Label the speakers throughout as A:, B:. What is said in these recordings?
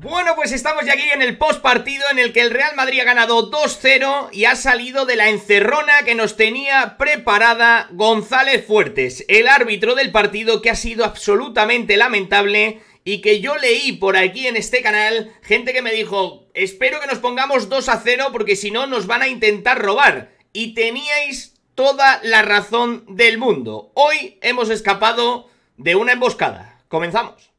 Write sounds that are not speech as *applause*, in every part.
A: Bueno, pues estamos ya aquí en el post partido en el que el Real Madrid ha ganado 2-0 y ha salido de la encerrona que nos tenía preparada González Fuertes, el árbitro del partido que ha sido absolutamente lamentable y que yo leí por aquí en este canal gente que me dijo, espero que nos pongamos 2-0 porque si no nos van a intentar robar. Y teníais toda la razón del mundo. Hoy hemos escapado de una emboscada. Comenzamos.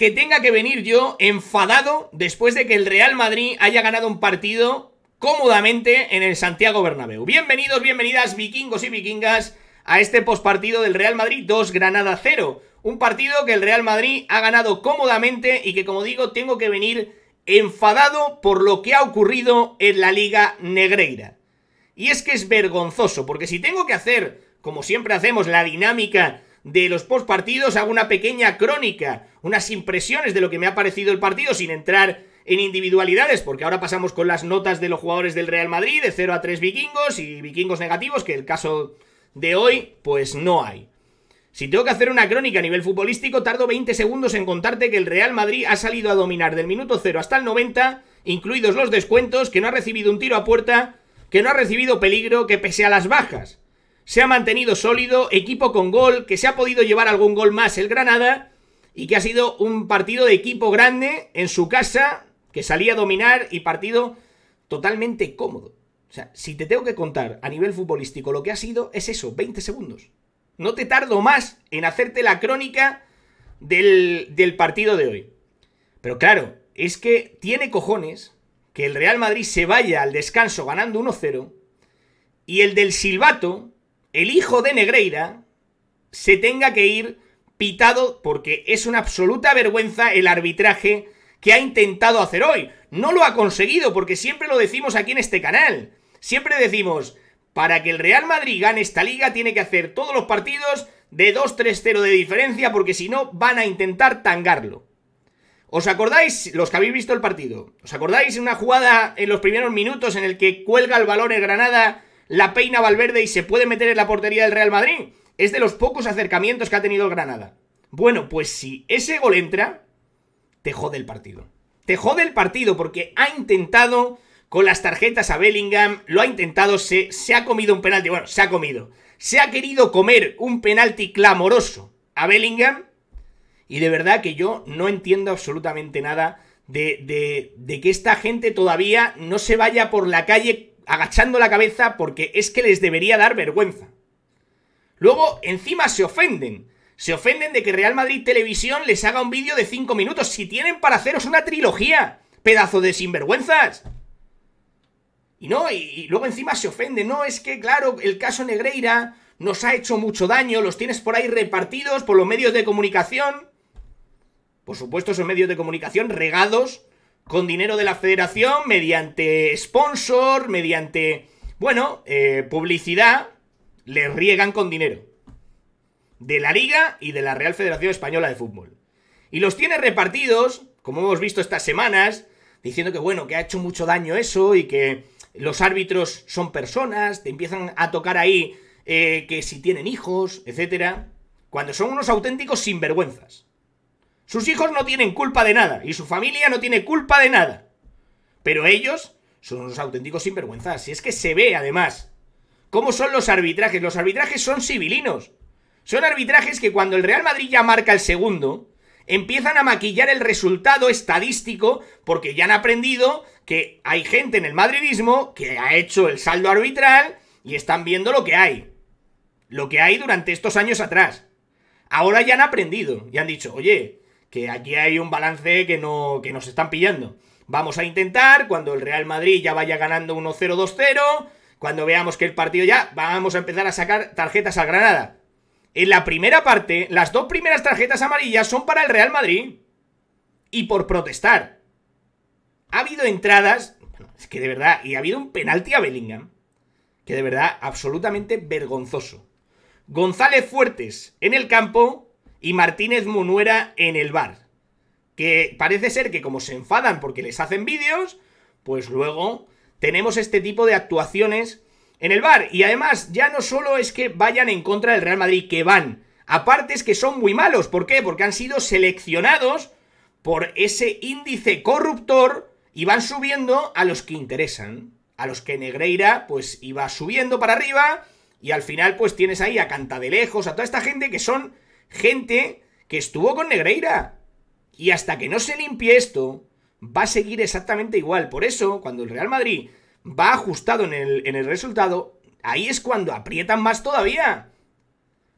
A: que tenga que venir yo enfadado después de que el Real Madrid haya ganado un partido cómodamente en el Santiago Bernabéu. Bienvenidos, bienvenidas vikingos y vikingas a este postpartido del Real Madrid 2 Granada 0. Un partido que el Real Madrid ha ganado cómodamente y que como digo tengo que venir enfadado por lo que ha ocurrido en la Liga Negreira. Y es que es vergonzoso, porque si tengo que hacer, como siempre hacemos, la dinámica de los postpartidos hago una pequeña crónica, unas impresiones de lo que me ha parecido el partido sin entrar en individualidades, porque ahora pasamos con las notas de los jugadores del Real Madrid, de 0 a 3 vikingos y vikingos negativos, que el caso de hoy, pues no hay. Si tengo que hacer una crónica a nivel futbolístico, tardo 20 segundos en contarte que el Real Madrid ha salido a dominar del minuto 0 hasta el 90, incluidos los descuentos, que no ha recibido un tiro a puerta, que no ha recibido peligro, que pese a las bajas se ha mantenido sólido, equipo con gol, que se ha podido llevar algún gol más el Granada y que ha sido un partido de equipo grande en su casa, que salía a dominar y partido totalmente cómodo. O sea, si te tengo que contar a nivel futbolístico lo que ha sido, es eso, 20 segundos. No te tardo más en hacerte la crónica del, del partido de hoy. Pero claro, es que tiene cojones que el Real Madrid se vaya al descanso ganando 1-0 y el del silbato, el hijo de Negreira se tenga que ir pitado porque es una absoluta vergüenza el arbitraje que ha intentado hacer hoy. No lo ha conseguido porque siempre lo decimos aquí en este canal. Siempre decimos, para que el Real Madrid gane esta liga tiene que hacer todos los partidos de 2-3-0 de diferencia porque si no van a intentar tangarlo. ¿Os acordáis, los que habéis visto el partido, os acordáis una jugada en los primeros minutos en el que cuelga el balón el Granada la peina Valverde y se puede meter en la portería del Real Madrid. Es de los pocos acercamientos que ha tenido Granada. Bueno, pues si ese gol entra, te jode el partido. Te jode el partido porque ha intentado con las tarjetas a Bellingham, lo ha intentado, se, se ha comido un penalti, bueno, se ha comido. Se ha querido comer un penalti clamoroso a Bellingham y de verdad que yo no entiendo absolutamente nada de, de, de que esta gente todavía no se vaya por la calle agachando la cabeza porque es que les debería dar vergüenza. Luego, encima se ofenden. Se ofenden de que Real Madrid Televisión les haga un vídeo de 5 minutos. Si tienen para haceros una trilogía, pedazo de sinvergüenzas. Y no, y, luego encima se ofenden. No, es que, claro, el caso Negreira nos ha hecho mucho daño. Los tienes por ahí repartidos por los medios de comunicación. Por supuesto, son medios de comunicación regados con dinero de la federación, mediante sponsor, mediante, bueno, eh, publicidad, les riegan con dinero. De la Liga y de la Real Federación Española de Fútbol. Y los tiene repartidos, como hemos visto estas semanas, diciendo que bueno, que ha hecho mucho daño eso y que los árbitros son personas, te empiezan a tocar ahí eh, que si tienen hijos, etcétera, cuando son unos auténticos sinvergüenzas. Sus hijos no tienen culpa de nada y su familia no tiene culpa de nada. Pero ellos son unos auténticos sinvergüenzas. Y es que se ve, además, cómo son los arbitrajes. Los arbitrajes son civilinos. Son arbitrajes que cuando el Real Madrid ya marca el segundo, empiezan a maquillar el resultado estadístico porque ya han aprendido que hay gente en el madridismo que ha hecho el saldo arbitral y están viendo lo que hay. Lo que hay durante estos años atrás. Ahora ya han aprendido y han dicho, oye, que aquí hay un balance que, no, que nos están pillando. Vamos a intentar, cuando el Real Madrid ya vaya ganando 1-0, 2-0, cuando veamos que el partido ya, vamos a empezar a sacar tarjetas al Granada. En la primera parte, las dos primeras tarjetas amarillas son para el Real Madrid. Y por protestar. Ha habido entradas, es que de verdad, y ha habido un penalti a Bellingham, que de verdad, absolutamente vergonzoso. González Fuertes en el campo y Martínez Munuera en el bar. Que parece ser que como se enfadan porque les hacen vídeos, pues luego tenemos este tipo de actuaciones en el bar. Y además, ya no solo es que vayan en contra del Real Madrid, que van. a partes que son muy malos. ¿Por qué? Porque han sido seleccionados por ese índice corruptor y van subiendo a los que interesan. A los que Negreira, pues iba subiendo para arriba. Y al final, pues tienes ahí a Cantadelejos, a toda esta gente que son gente que estuvo con Negreira. Y hasta que no se limpie esto, va a seguir exactamente igual. Por eso, cuando el Real Madrid va ajustado en el, resultado, ahí es cuando aprietan más todavía.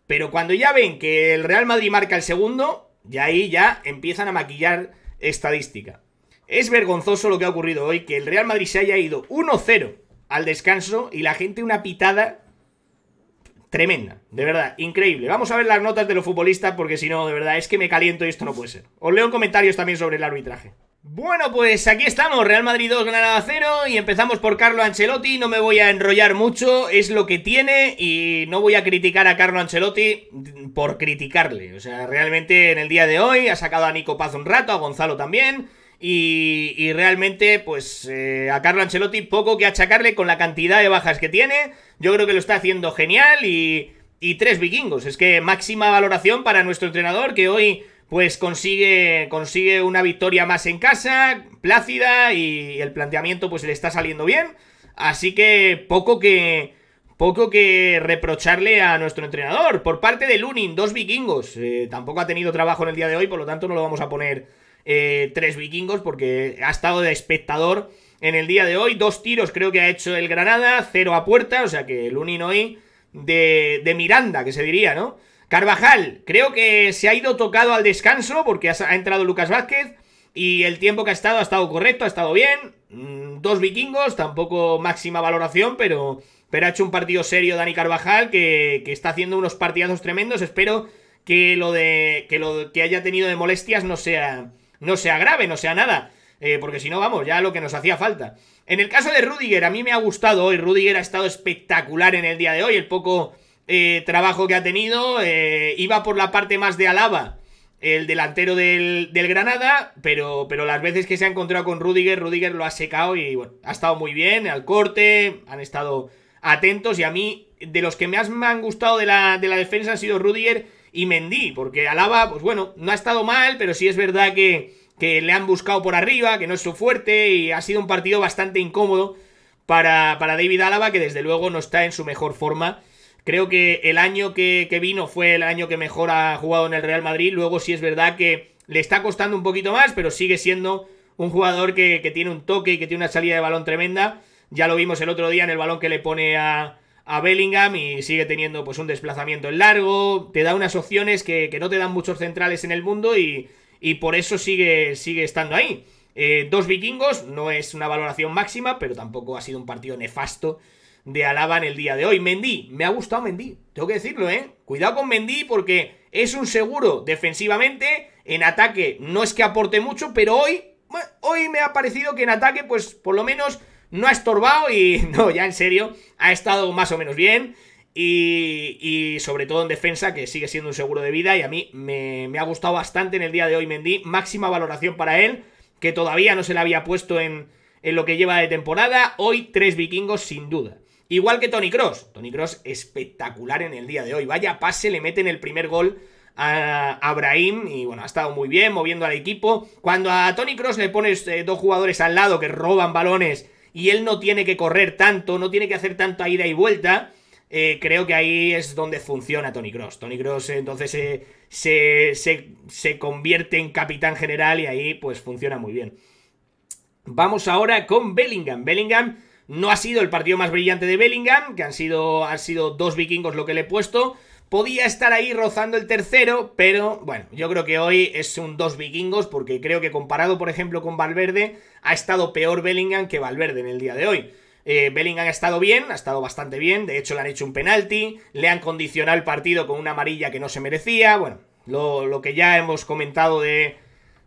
A: Pero cuando ya ven que el Real Madrid marca el segundo, ya ahí ya empiezan a maquillar estadística. Es vergonzoso lo que ha ocurrido hoy, que el Real Madrid se haya ido 1-0 al descanso y la gente una pitada Tremenda, de verdad, increíble. Vamos a ver las notas de los futbolistas porque si no, de verdad, es que me caliento y esto no puede ser. Os leo comentarios también sobre el arbitraje. Bueno, pues aquí estamos, Real Madrid 2, a 0 y empezamos por Carlo Ancelotti, no me voy a enrollar mucho, es lo que tiene y no voy a criticar a Carlo Ancelotti por criticarle, o sea, realmente en el día de hoy ha sacado a Nico Paz un rato, a Gonzalo también, y, realmente, pues eh, a Carlo Ancelotti poco que achacarle con la cantidad de bajas que tiene. Yo creo que lo está haciendo genial y, tres vikingos. Es que máxima valoración para nuestro entrenador que hoy pues consigue, consigue una victoria más en casa, plácida y el planteamiento pues le está saliendo bien. Así que poco que poco que reprocharle a nuestro entrenador. Por parte de Lunin, dos vikingos. Eh, tampoco ha tenido trabajo en el día de hoy, por lo tanto no lo vamos a poner eh, tres vikingos porque ha estado de espectador en el día de hoy. Dos tiros creo que ha hecho el Granada, cero a puerta, o sea que el Uninoí de, de Miranda, que se diría, ¿no? Carvajal, creo que se ha ido tocado al descanso porque ha, entrado Lucas Vázquez y el tiempo que ha estado ha estado correcto, ha estado bien. Mm, dos vikingos, tampoco máxima valoración, pero, pero ha hecho un partido serio Dani Carvajal que, que está haciendo unos partidazos tremendos. Espero que lo de que lo que haya tenido de molestias no sea no sea grave, no sea nada. Eh, porque si no, vamos, ya lo que nos hacía falta. En el caso de Rudiger, a mí me ha gustado hoy. Rudiger ha estado espectacular en el día de hoy. El poco eh, trabajo que ha tenido. Eh, iba por la parte más de Alaba, el delantero del, Granada. Pero, pero las veces que se ha encontrado con Rudiger, Rudiger lo ha secado y ha estado muy bien al corte. Han estado atentos. Y a mí, de los que más me han gustado de la, de la defensa, han sido Rudiger y mendí porque Alaba, pues bueno, no ha estado mal, pero sí es verdad que, que le han buscado por arriba, que no es su fuerte y ha sido un partido bastante incómodo para, para David Alaba, que desde luego no está en su mejor forma. Creo que el año que, que, vino fue el año que mejor ha jugado en el Real Madrid. Luego sí es verdad que le está costando un poquito más, pero sigue siendo un jugador que, que tiene un toque y que tiene una salida de balón tremenda. Ya lo vimos el otro día en el balón que le pone a, a Bellingham y sigue teniendo pues un desplazamiento en largo, te da unas opciones que, no te dan muchos centrales en el mundo y, por eso sigue, sigue estando ahí. Eh, dos vikingos, no es una valoración máxima, pero tampoco ha sido un partido nefasto de Alaba en el día de hoy. Mendy, me ha gustado Mendy, tengo que decirlo, ¿eh? Cuidado con Mendy porque es un seguro defensivamente, en ataque no es que aporte mucho, pero hoy, hoy me ha parecido que en ataque pues por lo menos no ha estorbado y *laughs* no, ya en serio, ha estado más o menos bien. Y, sobre todo en defensa, que sigue siendo un seguro de vida. Y a mí me, ha gustado bastante en el día de hoy Mendy. Máxima valoración para él, que todavía no se le había puesto en, lo que lleva de temporada. Hoy tres vikingos sin duda. Igual que Tony Cross. Tony Cross espectacular en el día de hoy. Vaya pase, le meten el primer gol a Abraham y bueno, ha estado muy bien moviendo al equipo. Cuando a Tony Cross le pones eh, dos jugadores al lado que roban balones y él no tiene que correr tanto, no tiene que hacer tanta ida y vuelta. Eh, creo que ahí es donde funciona Tony Cross. Tony Cross eh, entonces eh, se, convierte en capitán general y ahí pues funciona muy bien. Vamos ahora con Bellingham. Bellingham no ha sido el partido más brillante de Bellingham, que han sido, han sido dos vikingos lo que le he puesto. Podía estar ahí rozando el tercero, pero bueno, yo creo que hoy es un dos vikingos porque creo que comparado, por ejemplo, con Valverde, ha estado peor Bellingham que Valverde en el día de hoy. Eh, Bellingham ha estado bien, ha estado bastante bien, de hecho le han hecho un penalti, le han condicionado el partido con una amarilla que no se merecía, bueno, lo, que ya hemos comentado de,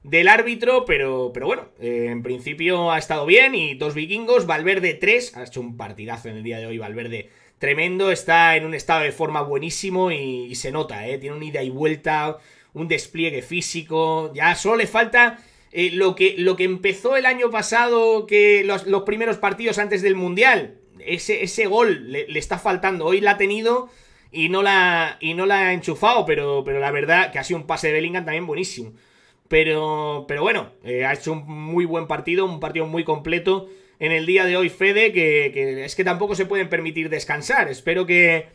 A: del árbitro, pero, pero bueno, eh, en principio ha estado bien y dos vikingos, Valverde 3, ha hecho un partidazo en el día de hoy Valverde tremendo, está en un estado de forma buenísimo y, se nota, ¿eh? tiene una ida y vuelta, un despliegue físico, ya solo le falta eh, lo, que, lo que empezó el año pasado, que los, primeros partidos antes del Mundial, ese, ese gol le, está faltando, hoy la ha tenido y no la, y no la ha enchufado, pero, pero la verdad que ha sido un pase de Bellingham también buenísimo. Pero, pero bueno, eh, ha hecho un muy buen partido, un partido muy completo en el día de hoy, Fede, que, es que tampoco se pueden permitir descansar. Espero que,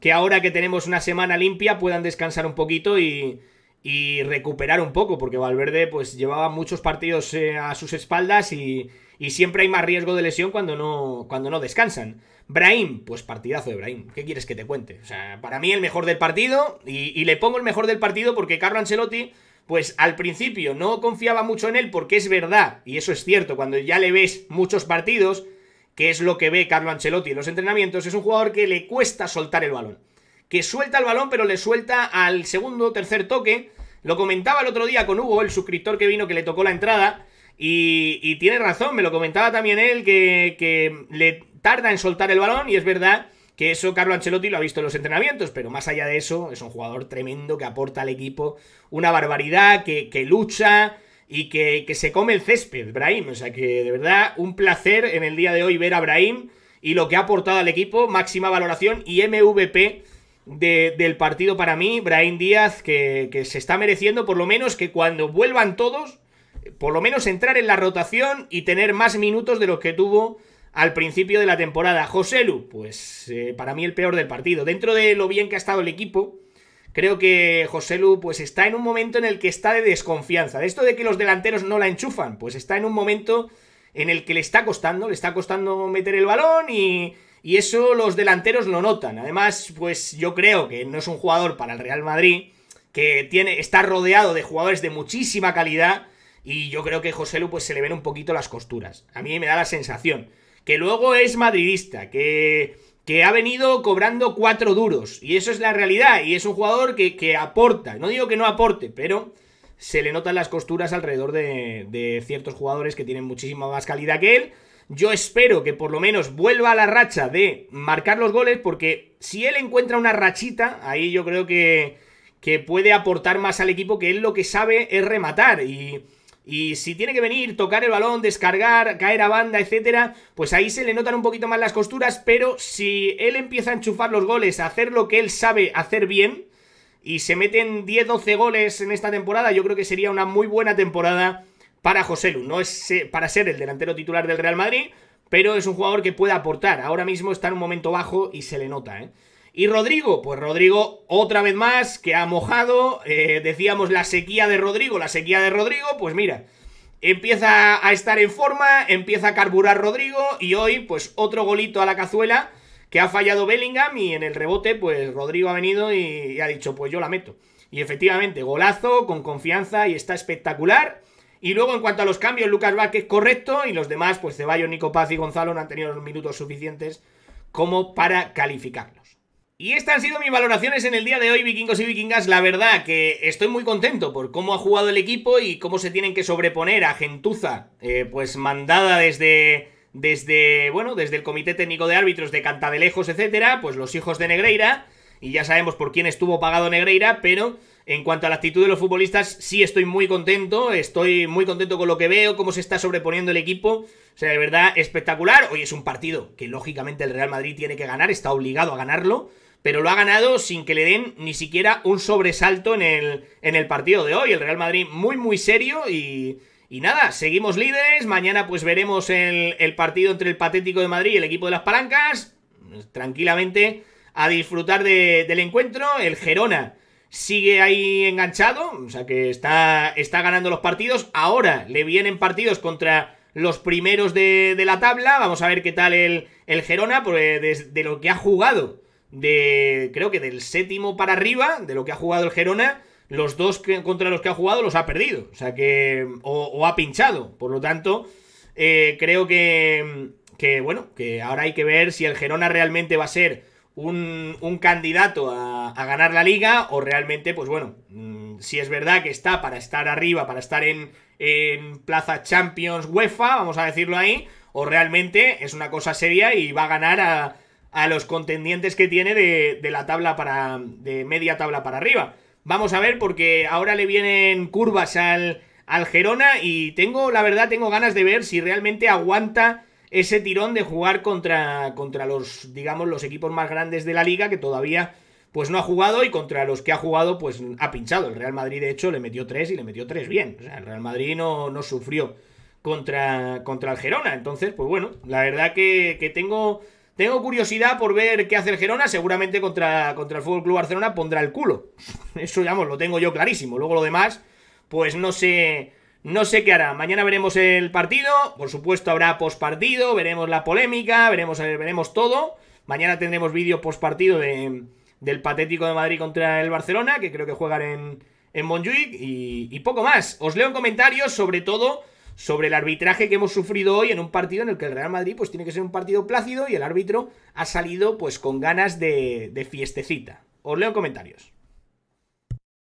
A: que ahora que tenemos una semana limpia puedan descansar un poquito y, y recuperar un poco, porque Valverde pues llevaba muchos partidos eh, a sus espaldas y, y, siempre hay más riesgo de lesión cuando no, cuando no descansan. Brahim, pues partidazo de Brahim, ¿qué quieres que te cuente? O sea, para mí el mejor del partido y, y le pongo el mejor del partido porque Carlo Ancelotti pues al principio no confiaba mucho en él porque es verdad, y eso es cierto, cuando ya le ves muchos partidos, que es lo que ve Carlo Ancelotti en los entrenamientos, es un jugador que le cuesta soltar el balón. Que suelta el balón, pero le suelta al segundo o tercer toque. Lo comentaba el otro día con Hugo, el suscriptor que vino que le tocó la entrada. Y, tiene razón, me lo comentaba también él, que, que le tarda en soltar el balón, y es verdad que eso Carlo Ancelotti lo ha visto en los entrenamientos, pero más allá de eso, es un jugador tremendo que aporta al equipo una barbaridad, que, lucha y que, se come el césped, Brahim. O sea que de verdad, un placer en el día de hoy ver a Brahim y lo que ha aportado al equipo, máxima valoración y MVP del partido para mí, Brahim Díaz, que, que se está mereciendo por lo menos que cuando vuelvan todos, por lo menos entrar en la rotación y tener más minutos de los que tuvo al principio de la temporada. José Lu, pues eh, para mí el peor del partido. Dentro de lo bien que ha estado el equipo, creo que José Lu pues está en un momento en el que está de desconfianza. De esto de que los delanteros no la enchufan, pues está en un momento en el que le está costando, le está costando meter el balón y, eso los delanteros lo notan. Además, pues yo creo que no es un jugador para el Real Madrid, que tiene, está rodeado de jugadores de muchísima calidad y yo creo que José Lu pues se le ven un poquito las costuras. A mí me da la sensación que luego es madridista, que, que ha venido cobrando cuatro duros. Y eso es la realidad. Y es un jugador que, aporta. No digo que no aporte, pero se le notan las costuras alrededor de, ciertos jugadores que tienen muchísima más calidad que él. Yo espero que por lo menos vuelva a la racha de marcar los goles, porque si él encuentra una rachita, ahí yo creo que, que puede aportar más al equipo, que él lo que sabe es rematar. Y y si tiene que venir, tocar el balón, descargar, caer a banda, etcétera, pues ahí se le notan un poquito más las costuras, pero si él empieza a enchufar los goles, a hacer lo que él sabe hacer bien, y se meten 10-12 goles en esta temporada, yo creo que sería una muy buena temporada para José No es eh, para ser el delantero titular del Real Madrid, pero es un jugador que puede aportar. Ahora mismo está en un momento bajo y se le nota, ¿eh? Y Rodrigo, pues Rodrigo otra vez más que ha mojado, eh, decíamos la sequía de Rodrigo, la sequía de Rodrigo, pues mira, empieza a estar en forma, empieza a carburar Rodrigo y hoy pues otro golito a la cazuela que ha fallado Bellingham y en el rebote pues Rodrigo ha venido y, ha dicho pues yo la meto. Y efectivamente, golazo, con confianza y está espectacular. Y luego en cuanto a los cambios, Lucas Vázquez correcto y los demás pues Ceballos, Nico Paz y Gonzalo no han tenido los minutos suficientes como para calificar. Y estas han sido mis valoraciones en el día de hoy, vikingos y vikingas. La verdad que estoy muy contento por cómo ha jugado el equipo y cómo se tienen que sobreponer a gentuza, eh, pues mandada desde, desde, bueno, desde el Comité Técnico de Árbitros de Cantadelejos, etcétera, pues los hijos de Negreira, y ya sabemos por quién estuvo pagado Negreira, pero en cuanto a la actitud de los futbolistas, sí estoy muy contento, estoy muy contento con lo que veo, cómo se está sobreponiendo el equipo, o sea, de verdad espectacular. Hoy es un partido que lógicamente el Real Madrid tiene que ganar, está obligado a ganarlo, pero lo ha ganado sin que le den ni siquiera un sobresalto en el, en el partido de hoy. El Real Madrid muy, muy serio y... nada, seguimos líderes. Mañana pues veremos el, partido entre el Patético de Madrid y el equipo de las Palancas. Tranquilamente a disfrutar del encuentro. El Gerona sigue ahí enganchado. O sea que está, está ganando los partidos. Ahora le vienen partidos contra los primeros de, la tabla. Vamos a ver qué tal el, el Gerona. Porque desde de lo que ha jugado de creo que del séptimo para arriba, de lo que ha jugado el Gerona, los dos que, contra los que ha jugado los ha perdido, o sea que, o, ha pinchado, por lo tanto, eh, creo que, que, bueno, que ahora hay que ver si el Gerona realmente va a ser un, un candidato a, ganar la liga o realmente, pues bueno, mm, si es verdad que está para estar arriba, para estar en, en Plaza Champions UEFA, vamos a decirlo ahí, o realmente es una cosa seria y va a ganar a a los contendientes que tiene de, la tabla para. de media tabla para arriba. Vamos a ver, porque ahora le vienen curvas al, al Gerona y tengo, la verdad, tengo ganas de ver si realmente aguanta ese tirón de jugar contra, contra los, digamos, los equipos más grandes de la liga que todavía pues no ha jugado y contra los que ha jugado pues ha pinchado. El Real Madrid de hecho le metió tres y le metió tres bien. O sea, el Real Madrid no, no sufrió contra, contra el Gerona. Entonces, pues bueno, la verdad que, que tengo tengo curiosidad por ver qué hace el Gerona. Seguramente contra, contra el Fútbol Club Barcelona pondrá el culo. *laughs* Eso, digamos, lo tengo yo clarísimo. Luego lo demás, pues no sé. No sé qué hará. Mañana veremos el partido. Por supuesto, habrá postpartido. Veremos la polémica. Veremos, eh, veremos todo. Mañana tendremos vídeo postpartido de, del patético de Madrid contra el Barcelona. Que creo que juegan en, en Montjuic. Y, y poco más. Os leo en comentarios, sobre todo sobre el arbitraje que hemos sufrido hoy en un partido en el que el Real Madrid pues tiene que ser un partido plácido y el árbitro ha salido pues con ganas de, fiestecita. Os leo comentarios.